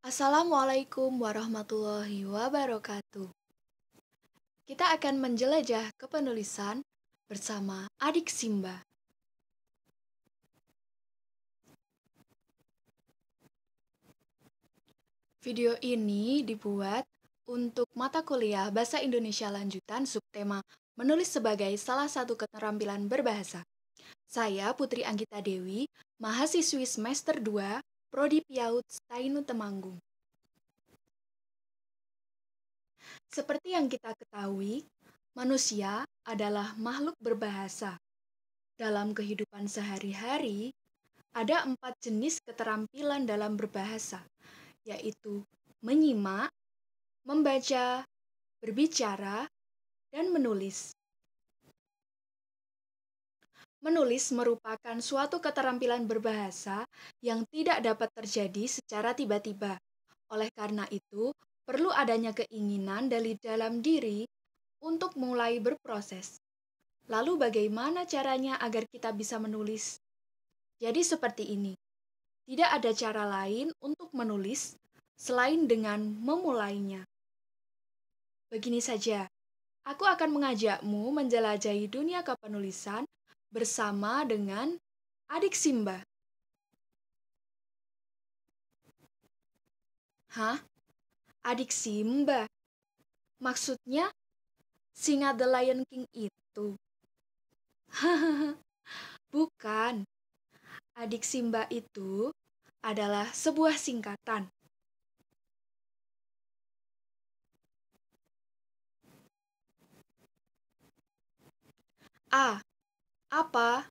Assalamualaikum warahmatullahi wabarakatuh. Kita akan menjelajah ke penulisan bersama adik Simba. Video ini dibuat untuk mata kuliah Bahasa Indonesia lanjutan subtema menulis sebagai salah satu keterampilan berbahasa. Saya Putri Anggita Dewi, mahasiswi semester 2 Prodi Piaut Stainu Temanggung. Seperti yang kita ketahui, manusia adalah makhluk berbahasa. Dalam kehidupan sehari-hari, ada empat jenis keterampilan dalam berbahasa, yaitu menyimak, membaca, berbicara, dan menulis. Menulis merupakan suatu keterampilan berbahasa yang tidak dapat terjadi secara tiba-tiba. Oleh karena itu, perlu adanya keinginan dari dalam diri untuk mulai berproses. Lalu bagaimana caranya agar kita bisa menulis? Jadi seperti ini. Tidak ada cara lain untuk menulis selain dengan memulainya. Begini saja, aku akan mengajakmu menjelajahi dunia kepenulisan bersama dengan adik Simba. Hah? Adik Simba? Maksudnya, singa The Lion King itu? Bukan. Adik Simba itu adalah sebuah singkatan. A apa,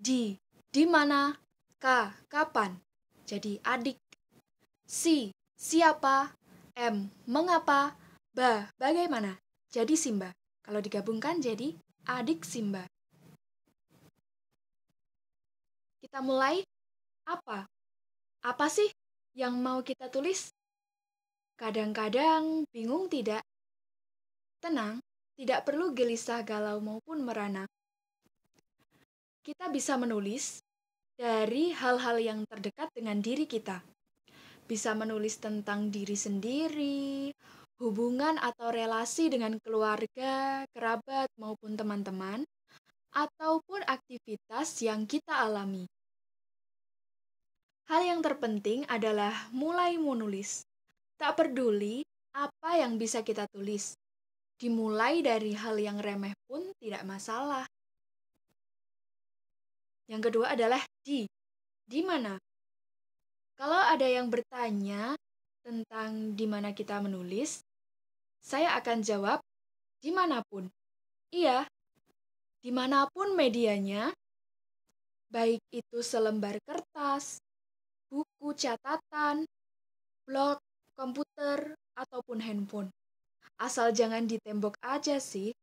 di, di mana, k, kapan. Jadi adik. Si, siapa, m, mengapa, ba, bagaimana. Jadi Simba. Kalau digabungkan jadi adik Simba. Kita mulai. Apa? Apa sih yang mau kita tulis? Kadang-kadang bingung tidak? Tenang, tidak perlu gelisah galau maupun merana. Kita bisa menulis dari hal-hal yang terdekat dengan diri kita. Bisa menulis tentang diri sendiri, hubungan atau relasi dengan keluarga, kerabat, maupun teman-teman, ataupun aktivitas yang kita alami. Hal yang terpenting adalah mulai menulis. Tak peduli apa yang bisa kita tulis. Dimulai dari hal yang remeh pun tidak masalah. Yang kedua adalah di. Di mana? Kalau ada yang bertanya tentang di mana kita menulis, saya akan jawab dimanapun. Iya, dimanapun medianya, baik itu selembar kertas, buku catatan, blog, komputer, ataupun handphone. Asal jangan di tembok aja sih,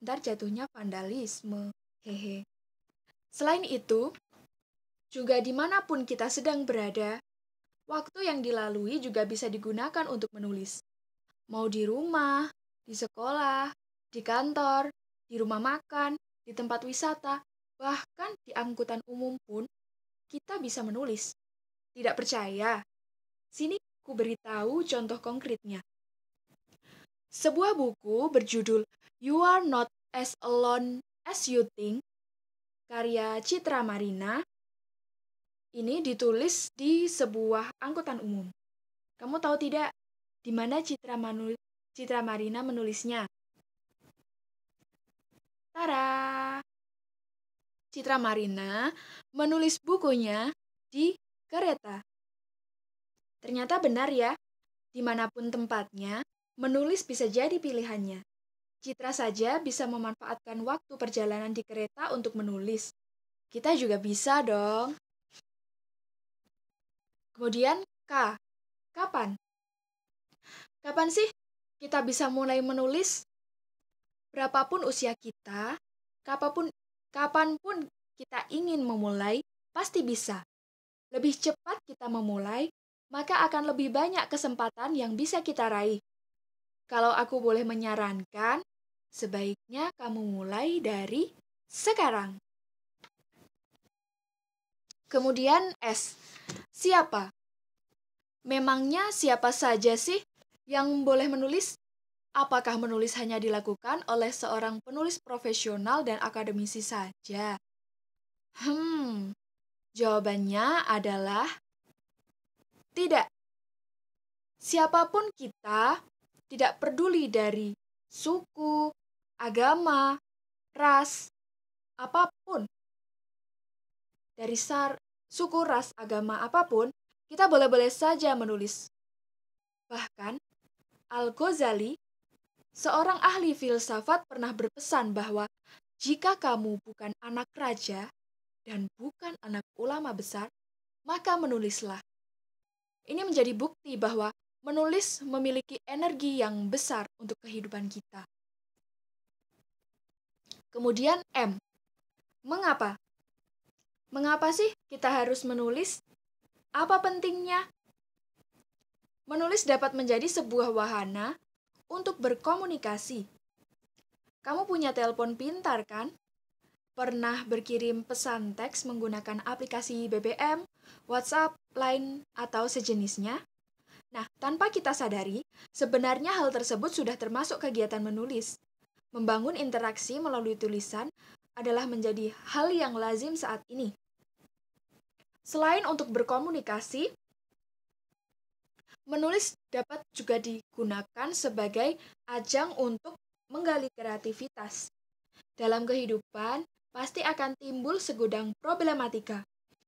ntar jatuhnya vandalisme. Hehe. Selain itu, juga dimanapun kita sedang berada, waktu yang dilalui juga bisa digunakan untuk menulis. Mau di rumah, di sekolah, di kantor, di rumah makan, di tempat wisata, bahkan di angkutan umum pun, kita bisa menulis. Tidak percaya? Sini aku beritahu contoh konkretnya. Sebuah buku berjudul You Are Not As Alone As You Think karya Citra Marina. Ini ditulis di sebuah angkutan umum. Kamu tahu tidak di mana Citra, Manu, Citra Marina menulisnya? Tara! Citra Marina menulis bukunya di kereta. Ternyata benar ya, dimanapun tempatnya, menulis bisa jadi pilihannya. Citra saja bisa memanfaatkan waktu perjalanan di kereta untuk menulis. Kita juga bisa dong. Kemudian K. Kapan? Kapan sih kita bisa mulai menulis? Berapapun usia kita, kapanpun, kapanpun kita ingin memulai, pasti bisa. Lebih cepat kita memulai, maka akan lebih banyak kesempatan yang bisa kita raih. Kalau aku boleh menyarankan, Sebaiknya kamu mulai dari sekarang. Kemudian S. Siapa? Memangnya siapa saja sih yang boleh menulis? Apakah menulis hanya dilakukan oleh seorang penulis profesional dan akademisi saja? Hmm, jawabannya adalah tidak. Siapapun kita, tidak peduli dari suku, agama, ras, apapun. Dari sar, suku, ras, agama apapun, kita boleh-boleh saja menulis. Bahkan, Al-Ghazali, seorang ahli filsafat pernah berpesan bahwa jika kamu bukan anak raja dan bukan anak ulama besar, maka menulislah. Ini menjadi bukti bahwa menulis memiliki energi yang besar untuk kehidupan kita. Kemudian M. Mengapa? Mengapa sih kita harus menulis? Apa pentingnya? Menulis dapat menjadi sebuah wahana untuk berkomunikasi. Kamu punya telepon pintar, kan? Pernah berkirim pesan teks menggunakan aplikasi BBM, WhatsApp, Line, atau sejenisnya? Nah, tanpa kita sadari, sebenarnya hal tersebut sudah termasuk kegiatan menulis. Membangun interaksi melalui tulisan adalah menjadi hal yang lazim saat ini. Selain untuk berkomunikasi, menulis dapat juga digunakan sebagai ajang untuk menggali kreativitas. Dalam kehidupan, pasti akan timbul segudang problematika.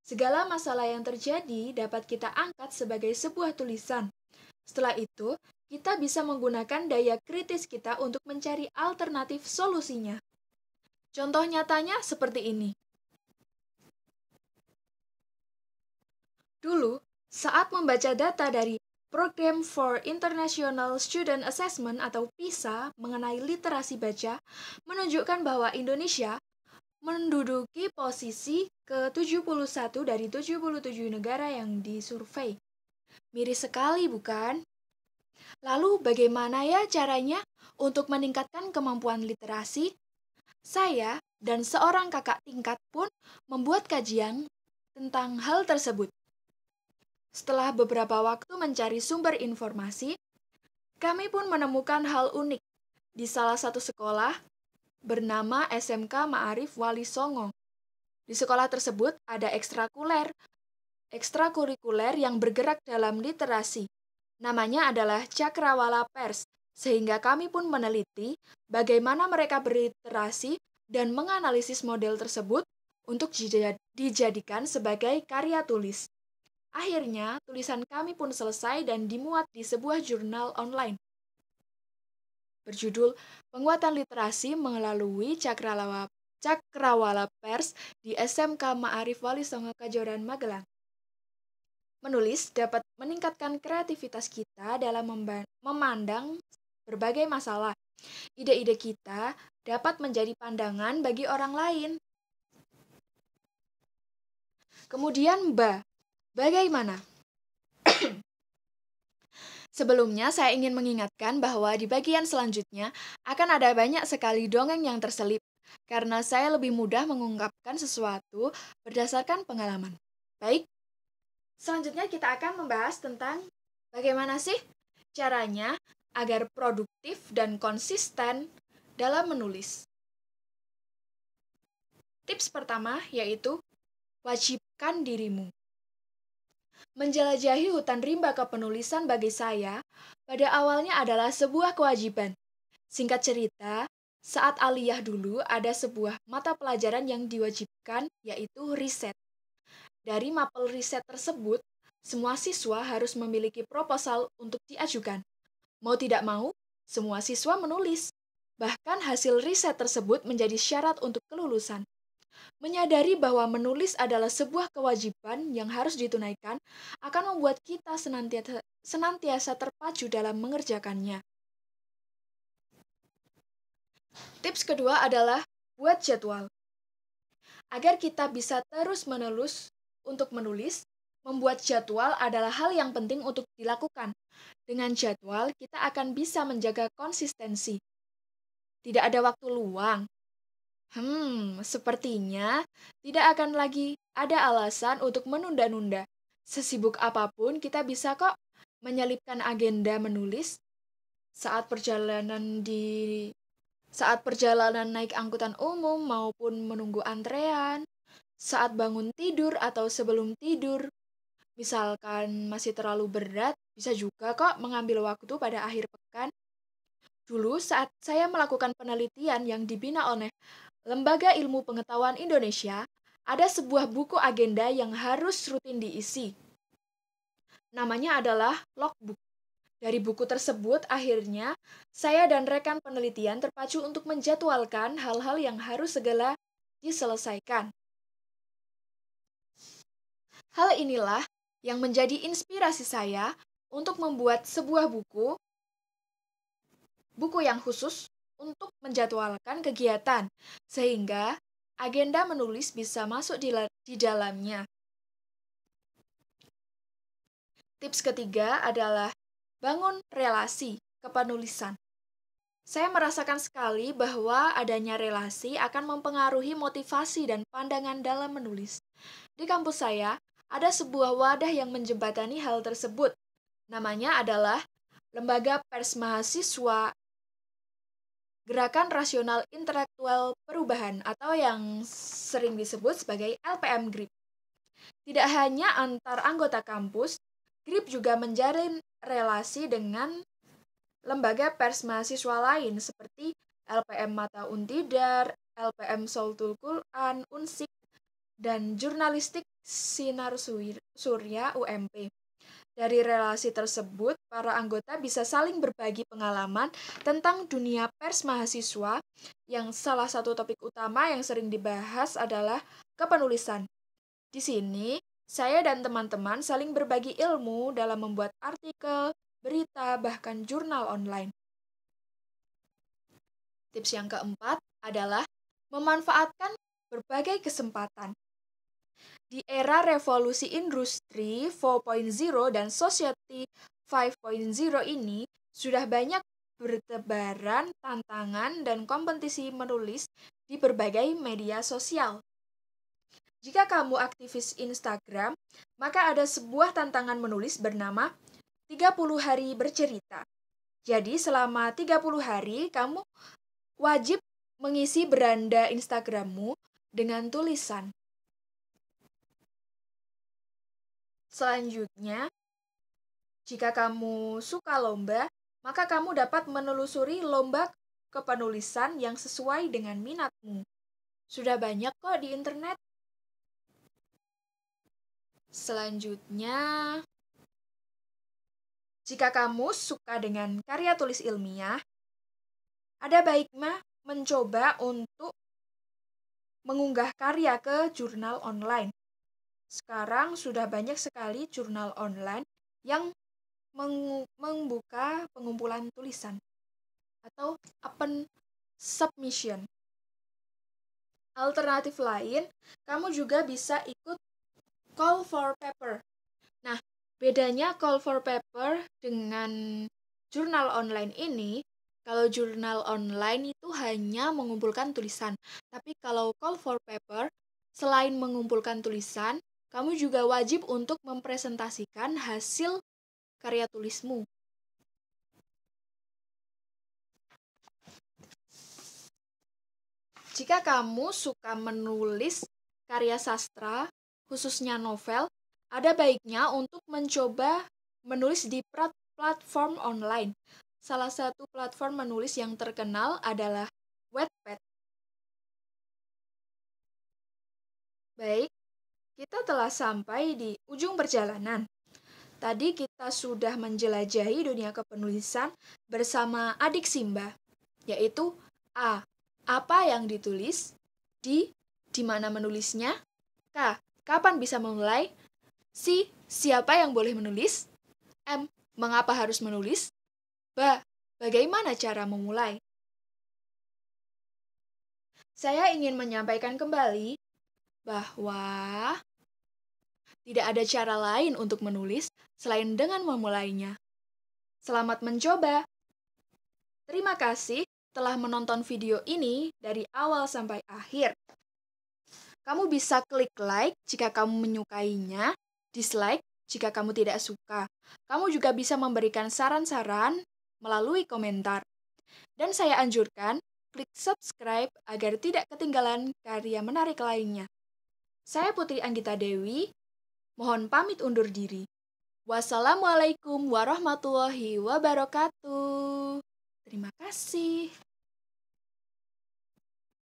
Segala masalah yang terjadi dapat kita angkat sebagai sebuah tulisan. Setelah itu, kita bisa menggunakan daya kritis kita untuk mencari alternatif solusinya. Contoh nyatanya seperti ini. Dulu, saat membaca data dari Program for International Student Assessment atau PISA mengenai literasi baca menunjukkan bahwa Indonesia menduduki posisi ke-71 dari 77 negara yang disurvei. Miris sekali, bukan? Lalu bagaimana ya caranya untuk meningkatkan kemampuan literasi? Saya dan seorang kakak tingkat pun membuat kajian tentang hal tersebut. Setelah beberapa waktu mencari sumber informasi, kami pun menemukan hal unik di salah satu sekolah bernama SMK Ma'arif Wali Songo. Di sekolah tersebut ada ekstrakuler, ekstrakurikuler yang bergerak dalam literasi. Namanya adalah Cakrawala Pers, sehingga kami pun meneliti bagaimana mereka berliterasi dan menganalisis model tersebut untuk dijadikan sebagai karya tulis. Akhirnya, tulisan kami pun selesai dan dimuat di sebuah jurnal online berjudul Penguatan Literasi Melalui Cakrawala, Cakrawala Pers di SMK Ma'arif Wali Songo Kajoran Magelang. Menulis dapat meningkatkan kreativitas kita dalam memandang berbagai masalah. Ide-ide kita dapat menjadi pandangan bagi orang lain. Kemudian ba, bagaimana? Sebelumnya, saya ingin mengingatkan bahwa di bagian selanjutnya akan ada banyak sekali dongeng yang terselip, karena saya lebih mudah mengungkapkan sesuatu berdasarkan pengalaman. Baik, Selanjutnya kita akan membahas tentang bagaimana sih caranya agar produktif dan konsisten dalam menulis. Tips pertama yaitu wajibkan dirimu. Menjelajahi hutan rimba kepenulisan bagi saya pada awalnya adalah sebuah kewajiban. Singkat cerita, saat aliyah dulu ada sebuah mata pelajaran yang diwajibkan yaitu riset. Dari mapel riset tersebut, semua siswa harus memiliki proposal untuk diajukan. Mau tidak mau, semua siswa menulis. Bahkan hasil riset tersebut menjadi syarat untuk kelulusan. Menyadari bahwa menulis adalah sebuah kewajiban yang harus ditunaikan akan membuat kita senantiasa, senantiasa terpacu dalam mengerjakannya. Tips kedua adalah buat jadwal. Agar kita bisa terus menerus untuk menulis, membuat jadwal adalah hal yang penting untuk dilakukan. Dengan jadwal, kita akan bisa menjaga konsistensi. Tidak ada waktu luang. Hmm, sepertinya tidak akan lagi ada alasan untuk menunda-nunda. Sesibuk apapun, kita bisa kok menyelipkan agenda menulis saat perjalanan di saat perjalanan naik angkutan umum maupun menunggu antrean, saat bangun tidur atau sebelum tidur. Misalkan masih terlalu berat, bisa juga kok mengambil waktu pada akhir pekan. Dulu saat saya melakukan penelitian yang dibina oleh Lembaga Ilmu Pengetahuan Indonesia, ada sebuah buku agenda yang harus rutin diisi. Namanya adalah logbook. Dari buku tersebut, akhirnya saya dan rekan penelitian terpacu untuk menjadwalkan hal-hal yang harus segala diselesaikan. Hal inilah yang menjadi inspirasi saya untuk membuat sebuah buku, buku yang khusus untuk menjadwalkan kegiatan, sehingga agenda menulis bisa masuk di, di dalamnya. Tips ketiga adalah bangun relasi kepenulisan. Saya merasakan sekali bahwa adanya relasi akan mempengaruhi motivasi dan pandangan dalam menulis. Di kampus saya, ada sebuah wadah yang menjembatani hal tersebut. Namanya adalah Lembaga Pers Mahasiswa Gerakan Rasional Intelektual Perubahan atau yang sering disebut sebagai LPM GRIP. Tidak hanya antar anggota kampus, GRIP juga menjalin relasi dengan lembaga pers mahasiswa lain seperti LPM Mata Untidar, LPM Soltul Quran, UNSIK, dan Jurnalistik Sinar Surya UMP. Dari relasi tersebut, para anggota bisa saling berbagi pengalaman tentang dunia pers mahasiswa yang salah satu topik utama yang sering dibahas adalah kepenulisan. Di sini, saya dan teman-teman saling berbagi ilmu dalam membuat artikel, berita, bahkan jurnal online. Tips yang keempat adalah memanfaatkan berbagai kesempatan. Di era revolusi industri 4.0 dan society 5.0 ini sudah banyak bertebaran tantangan dan kompetisi menulis di berbagai media sosial. Jika kamu aktivis Instagram, maka ada sebuah tantangan menulis bernama 30 hari bercerita. Jadi selama 30 hari kamu wajib mengisi beranda Instagrammu dengan tulisan. Selanjutnya, jika kamu suka lomba, maka kamu dapat menelusuri lomba kepenulisan yang sesuai dengan minatmu. Sudah banyak kok di internet. Selanjutnya, jika kamu suka dengan karya tulis ilmiah, ada baiknya mencoba untuk mengunggah karya ke jurnal online sekarang sudah banyak sekali jurnal online yang membuka pengumpulan tulisan atau open submission. Alternatif lain, kamu juga bisa ikut call for paper. Nah, bedanya call for paper dengan jurnal online ini, kalau jurnal online itu hanya mengumpulkan tulisan, tapi kalau call for paper, selain mengumpulkan tulisan, kamu juga wajib untuk mempresentasikan hasil karya tulismu. Jika kamu suka menulis karya sastra, khususnya novel, ada baiknya untuk mencoba menulis di platform online. Salah satu platform menulis yang terkenal adalah Wattpad. Baik, kita telah sampai di ujung perjalanan. Tadi kita sudah menjelajahi dunia kepenulisan bersama adik Simba, yaitu A. Apa yang ditulis? D. Di mana menulisnya? K. Kapan bisa memulai? C. Siapa yang boleh menulis? M. Mengapa harus menulis? B. Bagaimana cara memulai? Saya ingin menyampaikan kembali bahwa tidak ada cara lain untuk menulis selain dengan memulainya. Selamat mencoba! Terima kasih telah menonton video ini dari awal sampai akhir. Kamu bisa klik like jika kamu menyukainya, dislike jika kamu tidak suka. Kamu juga bisa memberikan saran-saran melalui komentar. Dan saya anjurkan, klik subscribe agar tidak ketinggalan karya menarik lainnya. Saya Putri Anggita Dewi, Mohon pamit undur diri. Wassalamualaikum warahmatullahi wabarakatuh. Terima kasih.